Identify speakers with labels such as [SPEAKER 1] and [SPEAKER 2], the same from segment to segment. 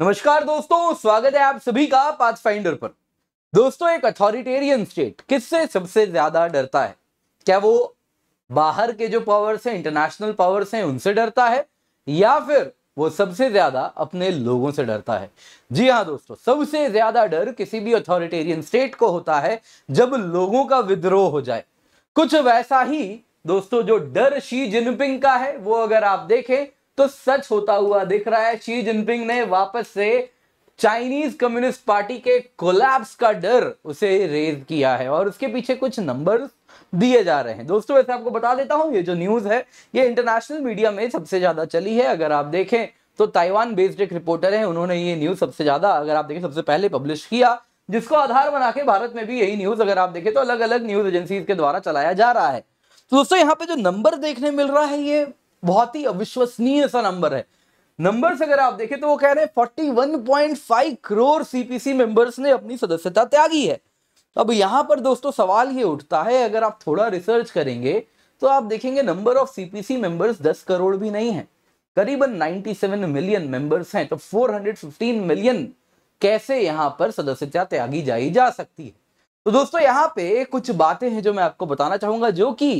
[SPEAKER 1] नमस्कार दोस्तों स्वागत है आप सभी का पाथ फाइंडर पर दोस्तों एक अथॉरिटेरियन स्टेट किससे सबसे ज्यादा डरता है क्या वो बाहर के जो पावर्स हैं इंटरनेशनल पावर्स हैं उनसे डरता है या फिर वो सबसे ज्यादा अपने लोगों से डरता है जी हाँ दोस्तों सबसे ज्यादा डर किसी भी अथॉरिटेरियन स्टेट को होता है जब लोगों का विद्रोह हो जाए कुछ वैसा ही दोस्तों जो डर शी जिनपिंग का है वो अगर आप देखें तो सच होता हुआ दिख रहा है शी जिनपिंग ने वापस से चाइनीज कम्युनिस्ट पार्टी के कोलैप्स का डर उसे रेज किया है और उसके पीछे कुछ नंबर्स दिए जा रहे हैं दोस्तों वैसे आपको बता देता हूं ये जो न्यूज है ये इंटरनेशनल मीडिया में सबसे ज्यादा चली है अगर आप देखें तो ताइवान बेस्ड एक रिपोर्टर है उन्होंने ये न्यूज सबसे ज्यादा अगर आप देखें सबसे पहले पब्लिश किया जिसको आधार बना के भारत में भी यही न्यूज अगर आप देखें तो अलग अलग न्यूज एजेंसी के द्वारा चलाया जा रहा है तो दोस्तों यहाँ पे जो नंबर देखने मिल रहा है ये बहुत ही अविश्वसनीय सा नंबर है नंबर्स अगर आप देखें तो वो कह रहे हैं 41.5 करोड़ सीपीसी मेंबर्स ने अपनी सदस्यता त्यागी है अब यहां पर दोस्तों सवाल ये उठता है अगर आप थोड़ा रिसर्च करेंगे तो आप देखेंगे number of CPC members 10 crore भी नहीं है करीबन 97 मिलियन मेंबर्स हैं तो 415 मिलियन कैसे यहां पर सदस्यता त्यागी जाई जा सकती है तो दोस्तों यहाँ पे कुछ बातें हैं जो मैं आपको बताना चाहूंगा जो कि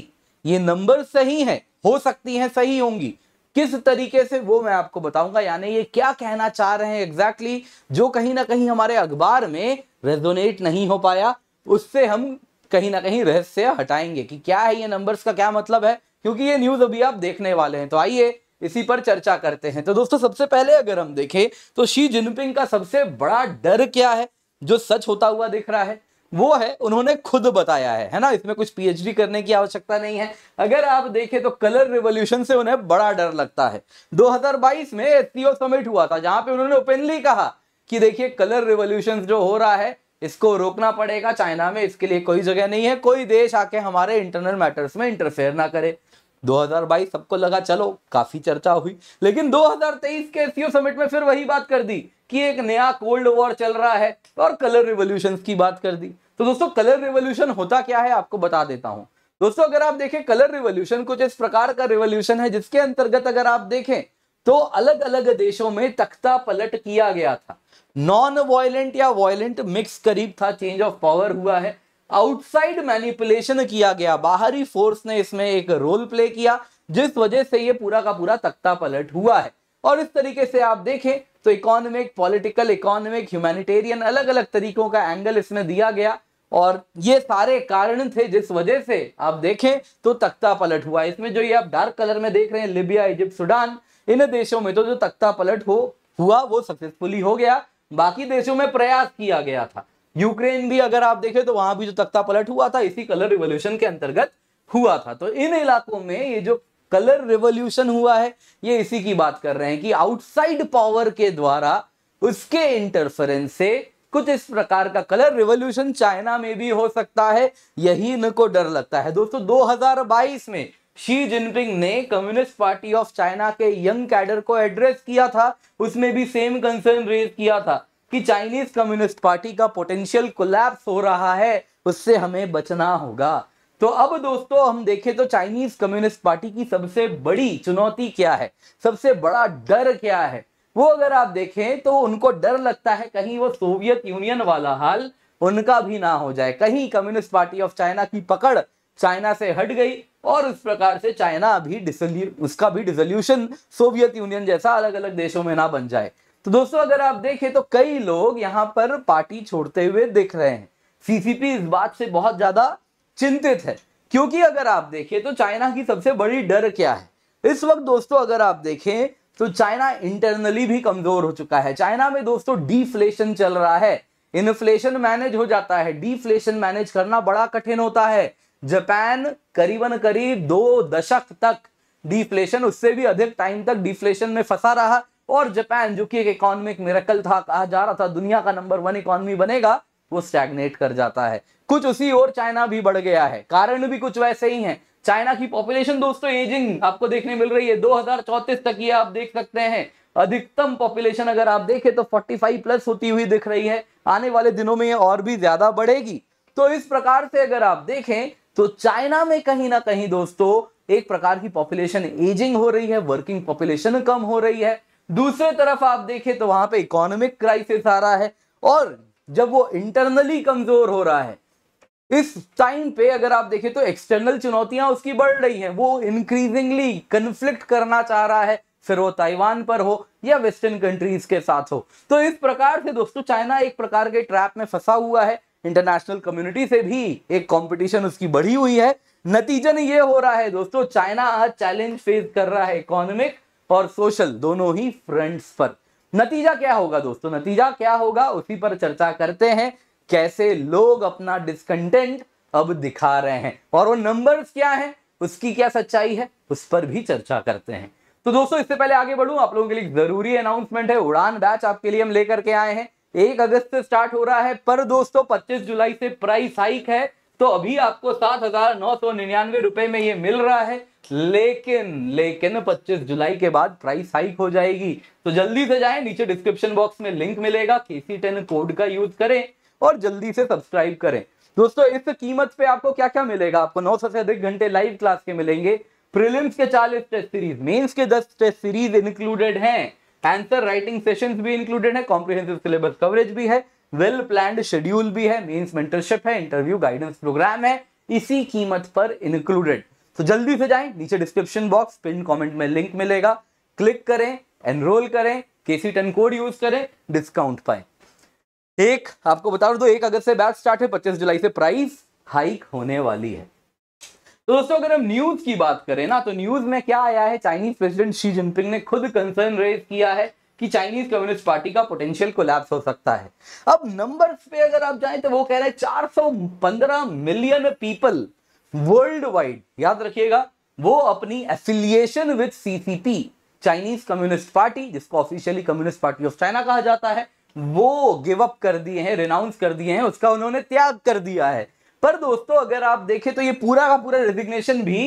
[SPEAKER 1] ये नंबर सही है हो सकती हैं सही होंगी किस तरीके से वो मैं आपको बताऊंगा यानी ये क्या कहना चाह रहे हैं एग्जैक्टली exactly, जो कहीं ना कहीं हमारे अखबार में रेजोनेट नहीं हो पाया उससे हम कहीं ना कहीं रहस्य हटाएंगे कि क्या है ये नंबर्स का क्या मतलब है क्योंकि ये न्यूज अभी आप देखने वाले हैं तो आइए इसी पर चर्चा करते हैं तो दोस्तों सबसे पहले अगर हम देखें तो शी जिनपिंग का सबसे बड़ा डर क्या है जो सच होता हुआ दिख रहा है वो है उन्होंने खुद बताया है है ना इसमें कुछ पीएचडी करने की आवश्यकता नहीं है अगर आप देखें तो कलर रिवोल्यूशन से उन्हें बड़ा डर लगता है 2022 में एससीओ समिट हुआ था जहां पे उन्होंने ओपनली कहा कि देखिए कलर रिवोल्यूशन जो हो रहा है इसको रोकना पड़ेगा चाइना में इसके लिए कोई जगह नहीं है कोई देश आके हमारे इंटरनल मैटर्स में इंटरफेयर ना करे 2022 सबको लगा चलो काफी चर्चा हुई लेकिन 2023 के एससीओ समिट में फिर वही बात कर दी कि एक नया कोल्ड वॉर चल रहा है और कलर रिवोल्यूशन की बात कर दी तो दोस्तों कलर रिवोल्यूशन होता क्या है आपको बता देता हूं दोस्तों अगर आप देखें कलर रिवोल्यूशन कुछ इस प्रकार का रिवोल्यूशन है जिसके अंतर्गत अगर आप देखें तो अलग अलग देशों में तख्ता पलट किया गया था नॉन वॉयलेंट या वॉयलेंट मिक्स करीब था चेंज ऑफ पावर हुआ है आउटसाइड मैनिपुलेशन किया गया बाहरी फोर्स ने इसमें एक रोल प्ले किया जिस वजह से ये पूरा का पूरा तख्ता पलट हुआ है और इस तरीके से आप देखें तो इकोनॉमिक पॉलिटिकल इकोनॉमिक ह्यूमैनिटेरियन अलग अलग तरीकों का एंगल इसमें दिया गया और ये सारे कारण थे जिस वजह से आप देखें तो तख्ता पलट हुआ इसमें जो ये आप डार्क कलर में देख रहे हैं लिबिया इजिप्ट सुडान इन देशों में तो जो तख्ता पलट हो हुआ वो सक्सेसफुली हो गया बाकी देशों में प्रयास किया गया था यूक्रेन भी अगर आप देखें तो वहां भी जो तख्ता पलट हुआ था इसी कलर रिवोल्यूशन के अंतर्गत हुआ था तो इन इलाकों में ये जो कलर रिवोल्यूशन हुआ है ये इसी की बात कर रहे हैं कि आउटसाइड पावर के द्वारा उसके इंटरफेरेंस से कुछ इस प्रकार का कलर रिवोल्यूशन चाइना में भी हो सकता है यही इनको डर लगता है दोस्तों 2022 में शी जिनपिंग ने कम्युनिस्ट पार्टी ऑफ चाइना के यंग कैडर को एड्रेस किया था उसमें भी सेम कंसर्न रेज किया था कि चाइनीज कम्युनिस्ट पार्टी का पोटेंशियल कोलैप्स हो रहा है उससे हमें बचना होगा तो अब दोस्तों हम देखें तो चाइनीज कम्युनिस्ट पार्टी की सबसे बड़ी चुनौती क्या है सबसे बड़ा डर क्या है वो अगर आप देखें तो उनको डर लगता है कहीं वो सोवियत यूनियन वाला हाल उनका भी ना हो जाए कहीं कम्युनिस्ट पार्टी ऑफ चाइना की पकड़ चाइना से हट गई और उस प्रकार से चाइना भी उसका भी डिजोल्यूशन सोवियत यूनियन जैसा अलग अलग देशों में ना बन जाए तो दोस्तों अगर आप देखें तो कई लोग यहाँ पर पार्टी छोड़ते हुए दिख रहे हैं सीसीपी इस बात से बहुत ज्यादा चिंतित है क्योंकि अगर आप देखें तो चाइना की सबसे बड़ी डर क्या है इस वक्त दोस्तों अगर आप देखें तो चाइना इंटरनली भी कमजोर हो चुका है चाइना में दोस्तों डिफ्लेशन चल रहा है इन्फ्लेशन मैनेज हो जाता है डीफ्लेशन मैनेज करना बड़ा कठिन होता है जापान करीबन करीब दो दशक तक डिफ्लेशन उससे भी अधिक टाइम तक डिफ्लेशन में फंसा रहा और जापान जो कि एक इकोनॉमिक मेरकल था कहा जा रहा था दुनिया का नंबर वन इकोनॉमी बनेगा वो स्टैग्नेट कर जाता है कुछ उसी ओर चाइना भी बढ़ गया है कारण भी कुछ वैसे ही है चाइना की पॉपुलेशन दोस्तों एजिंग आपको देखने मिल रही है दो तक ये आप देख सकते हैं अधिकतम पॉपुलेशन अगर आप देखें तो 45 प्लस होती हुई दिख रही है आने वाले दिनों में ये और भी ज्यादा बढ़ेगी तो इस प्रकार से अगर आप देखें तो चाइना में कहीं ना कहीं दोस्तों एक प्रकार की पॉपुलेशन एजिंग हो रही है वर्किंग पॉपुलेशन कम हो रही है दूसरे तरफ आप देखें तो वहां पे इकोनॉमिक क्राइसिस आ रहा है और जब वो इंटरनली कमजोर हो रहा है इस टाइम पे अगर आप देखें तो एक्सटर्नल चुनौतियां उसकी बढ़ रही हैं वो इंक्रीजिंगली कन्फ्लिक्ट करना चाह रहा है फिर वो ताइवान पर हो या वेस्टर्न कंट्रीज के साथ हो तो इस प्रकार से दोस्तों चाइना एक प्रकार के ट्रैप में फंसा हुआ है इंटरनेशनल कम्युनिटी से भी एक कंपटीशन उसकी बढ़ी हुई है नतीजन ये हो रहा है दोस्तों चाइना आज चैलेंज फेस कर रहा है इकोनॉमिक और सोशल दोनों ही फ्रंट्स पर नतीजा क्या होगा दोस्तों नतीजा क्या होगा उसी पर चर्चा करते हैं कैसे लोग अपना डिस्कंटेंट अब दिखा रहे हैं और वो नंबर्स क्या हैं उसकी क्या सच्चाई है उस पर भी चर्चा करते हैं तो दोस्तों इससे पहले आगे बढ़ू आप लोगों के लिए जरूरी अनाउंसमेंट है उड़ान बैच आपके लिए हम लेकर के आए हैं एक अगस्त से स्टार्ट हो रहा है पर दोस्तों पच्चीस जुलाई से प्राइस हाइक है तो अभी आपको सात हजार नौ सौ निन्यानवे रुपए में ये मिल रहा है लेकिन लेकिन 25 जुलाई के बाद प्राइस हाइक हो जाएगी तो जल्दी से जाए नीचे डिस्क्रिप्शन बॉक्स में लिंक मिलेगा केसी टेन कोड का यूज करें और जल्दी से सब्सक्राइब करें दोस्तों इस कीमत पे आपको क्या क्या मिलेगा आपको नौ से अधिक घंटे लाइव क्लास के मिलेंगे प्रिलिम्स के चालीस टेस्ट सीरीज मेंस के दस टेस्ट सीरीज इंक्लूडेड है आंसर राइटिंग सेशन भी इंक्लूडेड है कॉम्प्रिहेंसिव सिलेबस कवरेज भी है वेल प्लान शेड्यूल भी है मेंस मेंटरशिप है इंटरव्यू गाइडेंस प्रोग्राम है इसी कीमत पर इंक्लूडेड तो जल्दी से जाएं नीचे डिस्क्रिप्शन बॉक्स पिन कमेंट में लिंक मिलेगा क्लिक करें एनरोल करें केसी टेन कोड यूज करें डिस्काउंट पाएं एक आपको बता दो एक अगस्त से बैच स्टार्ट है पच्चीस जुलाई से प्राइस हाइक होने वाली है तो दोस्तों अगर हम न्यूज की बात करें ना तो न्यूज में क्या आया है चाइनीज प्रेसिडेंट शी जिनपिंग ने खुद कंसर्न रेज किया है कि चाइनीज कम्युनिस्ट पार्टी का पोटेंशियल कोलैप्स हो सकता है अब नंबर्स पे अगर आप जाए तो वो कह रहे हैं 415 मिलियन पीपल वर्ल्ड वाइड याद रखिएगा वो अपनी affiliation with CCP Chinese communist Party जिसको officially Communist party of China कहा जाता है वो गिव अप कर दिए हैं रिनाउंस कर दिए हैं उसका उन्होंने त्याग कर दिया है पर दोस्तों अगर आप देखें तो ये पूरा का पूरा रेजिग्नेशन भी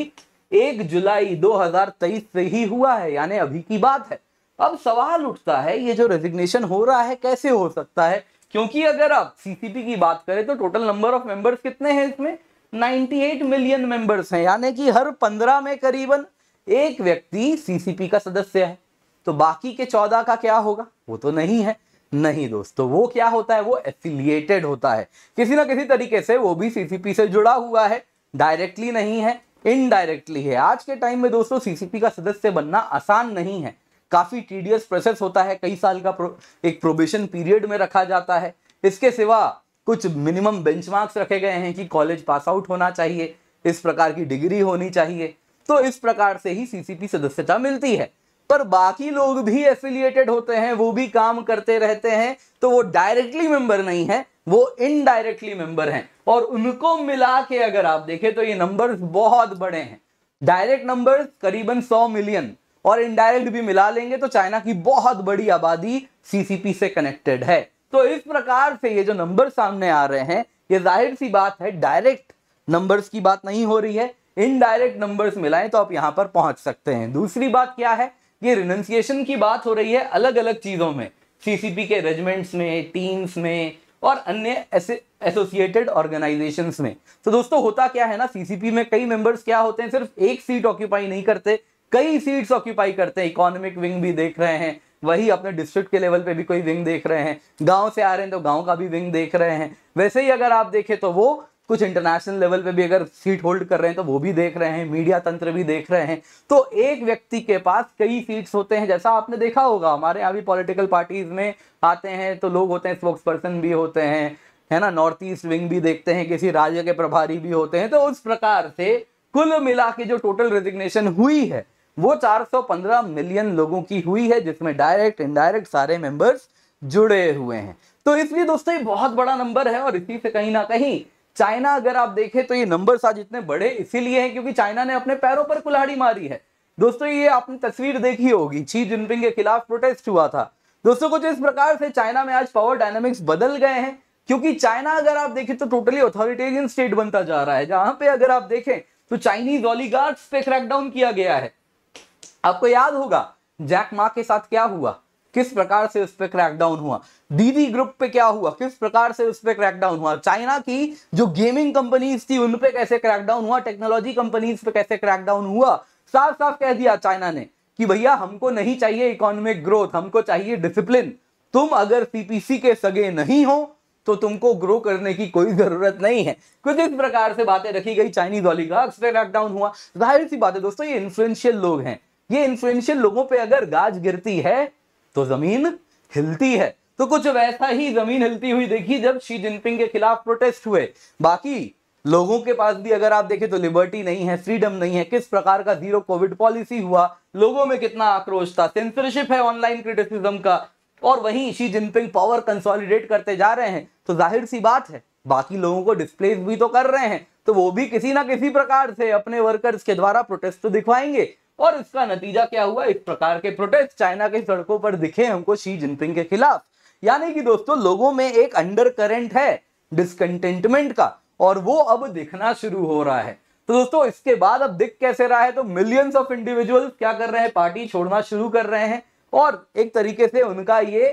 [SPEAKER 1] एक जुलाई 2023 से ही हुआ है यानी अभी की बात है अब सवाल उठता है ये जो रेजिग्नेशन हो रहा है कैसे हो सकता है क्योंकि अगर आप सीसीपी की बात करें तो टोटल नंबर ऑफ मेंबर्स कितने हैं इसमें 98 मिलियन मेंबर्स हैं यानी कि हर 15 में करीबन एक व्यक्ति सीसीपी का सदस्य है तो बाकी के 14 का क्या होगा वो तो नहीं है नहीं दोस्तों तो वो क्या होता है वो एफिलिएटेड होता है किसी ना किसी तरीके से वो भी सीसीपी से जुड़ा हुआ है डायरेक्टली नहीं है इनडायरेक्टली है आज के टाइम में दोस्तों सीसीपी का सदस्य बनना आसान नहीं है काफ़ी टीडियस प्रोसेस होता है कई साल का प्रो, एक प्रोबेशन पीरियड में रखा जाता है इसके सिवा कुछ मिनिमम बेंच रखे गए हैं कि कॉलेज पास आउट होना चाहिए इस प्रकार की डिग्री होनी चाहिए तो इस प्रकार से ही सीसीपी सदस्यता मिलती है पर बाकी लोग भी एफिलिएटेड होते हैं वो भी काम करते रहते हैं तो वो डायरेक्टली मेंबर नहीं है वो इनडायरेक्टली मेंबर हैं और उनको मिला के अगर आप देखें तो ये नंबर्स बहुत बड़े हैं डायरेक्ट नंबर्स करीबन 100 मिलियन और इनडायरेक्ट भी मिला लेंगे तो चाइना की बहुत बड़ी आबादी सीसीपी से कनेक्टेड है तो इस प्रकार से ये जो नंबर सामने आ रहे हैं ये जाहिर सी बात है डायरेक्ट नंबर्स की बात नहीं हो रही है इनडायरेक्ट नंबर्स मिलाएं तो आप यहां पर पहुंच सकते हैं दूसरी बात क्या है ये रिनंसिएशन की बात हो रही है अलग अलग चीज़ों में सीसीपी के रेजिमेंट्स में टीम्स में और अन्य ऐसे एसोसिएटेड ऑर्गेनाइजेशन में तो दोस्तों होता क्या है ना सीसीपी में कई मेंबर्स क्या होते हैं सिर्फ एक सीट ऑक्यूपाई नहीं करते कई सीट्स ऑक्यूपाई करते हैं इकोनॉमिक विंग भी देख रहे हैं वही अपने डिस्ट्रिक्ट के लेवल पे भी कोई विंग देख रहे हैं गांव से आ रहे हैं तो गांव का भी विंग देख रहे हैं वैसे ही अगर आप देखें तो वो कुछ इंटरनेशनल लेवल पे भी अगर सीट होल्ड कर रहे हैं तो वो भी देख रहे हैं मीडिया तंत्र भी देख रहे हैं तो एक व्यक्ति के पास कई सीट्स होते हैं जैसा आपने देखा होगा हमारे यहाँ भी पॉलिटिकल पार्टीज में आते हैं तो लोग होते हैं स्पोक्स पर्सन भी होते हैं है ना नॉर्थ ईस्ट विंग भी देखते हैं किसी राज्य के प्रभारी भी होते हैं तो उस प्रकार से कुल मिला के जो टोटल रेजिग्नेशन हुई है वो 415 मिलियन लोगों की हुई है जिसमें डायरेक्ट इनडायरेक्ट सारे मेंबर्स जुड़े हुए हैं तो इसलिए दोस्तों ये बहुत बड़ा नंबर है और इसी से कहीं ना कहीं चाइना अगर आप देखें तो ये नंबर आज इतने बड़े इसीलिए हैं क्योंकि चाइना ने अपने पैरों पर कुल्हाड़ी मारी है दोस्तों ये आपने तस्वीर देखी होगी छी जिनपिंग के खिलाफ प्रोटेस्ट हुआ था दोस्तों कुछ इस प्रकार से चाइना में आज पावर डायनामिक्स बदल गए हैं क्योंकि चाइना अगर आप देखें तो टोटली ऑथोरिटेरियन स्टेट बनता जा रहा है जहां पे अगर आप देखें तो चाइनीज ऑलीगार्ड्स पे क्रैकडाउन किया गया है आपको याद होगा जैक मा के साथ क्या हुआ किस प्रकार से उस पर क्रैकडाउन हुआ दीदी ग्रुप पे क्या हुआ किस प्रकार से उस पर क्रैकडाउन हुआ चाइना की जो गेमिंग कंपनीज थी उन पे कैसे क्रैकडाउन हुआ टेक्नोलॉजी कंपनीज पे कैसे क्रैकडाउन हुआ साफ साफ कह दिया चाइना ने कि भैया हमको नहीं चाहिए इकोनॉमिक ग्रोथ हमको चाहिए डिसिप्लिन तुम अगर सीपीसी के सगे नहीं हो तो तुमको ग्रो करने की कोई जरूरत नहीं है कुछ इस प्रकार से बातें रखी गई चाइनीज ऑलिगार्क्स पे क्रैकडाउन हुआ जाहिर सी बात है दोस्तों ये इन्फ्लुएंशियल लोग हैं ये इन्फ्लुएंशियल लोगों पे अगर गाज गिरती है तो जमीन हिलती है तो कुछ वैसा ही जमीन हिलती हुई देखी जब शी जिनपिंग के खिलाफ प्रोटेस्ट हुए बाकी लोगों के पास भी अगर आप देखें तो लिबर्टी नहीं है फ्रीडम नहीं है किस प्रकार का जीरो कोविड पॉलिसी हुआ लोगों में कितना आक्रोश था सेंसरशिप है ऑनलाइन क्रिटिसिज्म का और वहीं शी जिनपिंग पावर कंसोलिडेट करते जा रहे हैं तो जाहिर सी बात है बाकी लोगों को डिस्प्लेस भी तो कर रहे हैं तो वो भी किसी ना किसी प्रकार से अपने वर्कर्स के द्वारा प्रोटेस्ट तो दिखवाएंगे और इसका नतीजा क्या हुआ इस प्रकार के प्रोटेस्ट चाइना के सड़कों पर दिखे हमको शी जिनपिंग के खिलाफ यानी कि दोस्तों लोगों में एक अंडर करेंट है डिसकंटेंटमेंट का और वो अब दिखना शुरू हो रहा है तो दोस्तों इसके बाद अब दिख कैसे रहा है तो मिलियंस ऑफ इंडिविजुअल क्या कर रहे हैं पार्टी छोड़ना शुरू कर रहे हैं और एक तरीके से उनका ये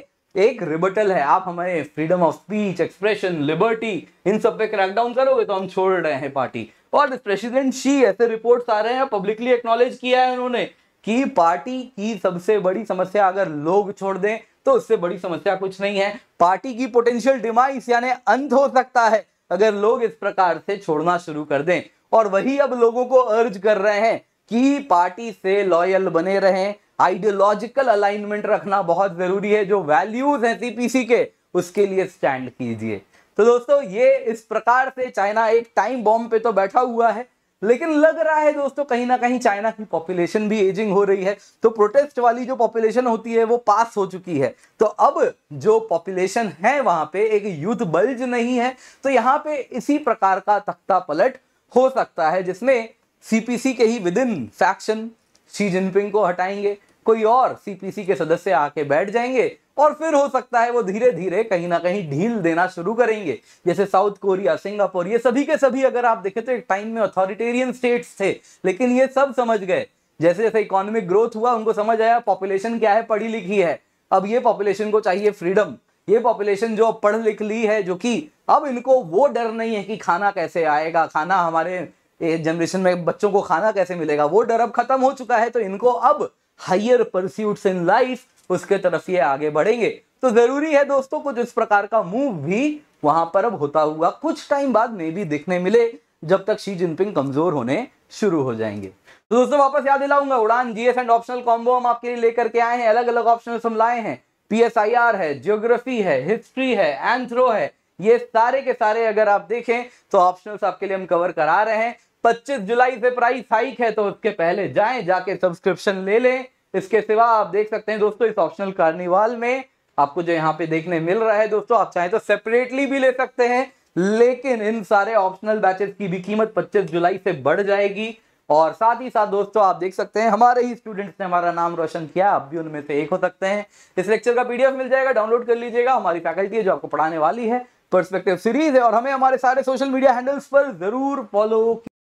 [SPEAKER 1] एक रिबटल है आप हमारे freedom of speech expression liberty इन सब पे क्रैकडाउन करोगे तो हम छोड़ रहे हैं पार्टी और प्रेसिडेंट शी ऐसे रिपोर्ट्स आ रहे हैं पब्लिकली एक्नोलेज किया है उन्होंने कि पार्टी की सबसे बड़ी समस्या अगर लोग छोड़ दें तो उससे बड़ी समस्या कुछ नहीं है पार्टी की पोटेंशियल डिमाइस यानी अंत हो सकता है अगर लोग इस प्रकार से छोड़ना शुरू कर दें और वही अब लोगों को अर्ज कर रहे हैं कि पार्टी से लॉयल बने रहें आइडियोलॉजिकल अलाइनमेंट रखना बहुत जरूरी है जो वैल्यूज हैं सीपीसी के उसके लिए स्टैंड कीजिए तो दोस्तों ये इस प्रकार से चाइना एक टाइम बॉम्ब पे तो बैठा हुआ है लेकिन लग रहा है दोस्तों कहीं ना कहीं चाइना की पॉपुलेशन भी एजिंग हो रही है तो प्रोटेस्ट वाली जो पॉपुलेशन होती है वो पास हो चुकी है तो अब जो पॉपुलेशन है वहां पे एक यूथ बल्ज नहीं है तो यहाँ पे इसी प्रकार का तख्ता पलट हो सकता है जिसमें सीपीसी के ही within faction Xi Jinping को हटाएंगे कोई और सीपीसी के सदस्य आके बैठ जाएंगे और फिर हो सकता है वो धीरे धीरे कहीं ना कहीं ढील देना शुरू करेंगे जैसे साउथ कोरिया सिंगापुर ये सभी के सभी अगर आप देखे तो एक टाइम में अथॉरिटेरियन स्टेट्स थे लेकिन ये सब समझ गए जैसे जैसे इकोनॉमिक ग्रोथ हुआ उनको समझ आया पॉपुलेशन क्या है पढ़ी लिखी है अब ये पॉपुलेशन को चाहिए फ्रीडम ये पॉपुलेशन जो पढ़ लिख ली है जो कि अब इनको वो डर नहीं है कि खाना कैसे आएगा खाना हमारे जनरेशन में बच्चों को खाना कैसे मिलेगा वो डर अब खत्म हो चुका है तो इनको अब हाइयर परस्यूट्स इन लाइफ उसके तरफ ये आगे बढ़ेंगे तो जरूरी है दोस्तों कुछ इस प्रकार का मूव भी वहां पर अब होता हुआ कुछ टाइम बाद में भी देखने मिले जब तक शी जिनपिंग कमजोर होने शुरू हो जाएंगे तो दोस्तों वापस याद दिलाऊंगा उड़ान जीएस एंड ऑप्शनल कॉम्बो हम आपके लिए लेकर के आए हैं अलग अलग ऑप्शन हम लाए हैं पीएसआईआर है जियोग्राफी है हिस्ट्री है एंथ्रो है ये सारे के सारे अगर आप देखें तो ऑप्शनल्स आपके लिए हम कवर करा रहे हैं 25 जुलाई से प्राइस हाइक है तो उसके पहले जाएं जाके सब्सक्रिप्शन ले लें इसके सिवा आप देख सकते हैं दोस्तों इस ऑप्शनल कार्निवाल में आपको जो यहाँ पे देखने मिल रहा है दोस्तों आप चाहें तो सेपरेटली भी ले सकते हैं लेकिन इन सारे ऑप्शनल बैचेस की भी कीमत 25 जुलाई से बढ़ जाएगी और साथ ही साथ दोस्तों आप देख सकते हैं हमारे ही स्टूडेंट्स ने हमारा नाम रोशन किया आप भी उनमें से एक हो सकते हैं इस लेक्चर का पीडीएफ मिल जाएगा डाउनलोड कर लीजिएगा हमारी फैकल्टी है जो आपको पढ़ाने वाली है परस्पेक्टिव सीरीज है और हमें हमारे सारे सोशल मीडिया हैंडल्स पर जरूर फॉलो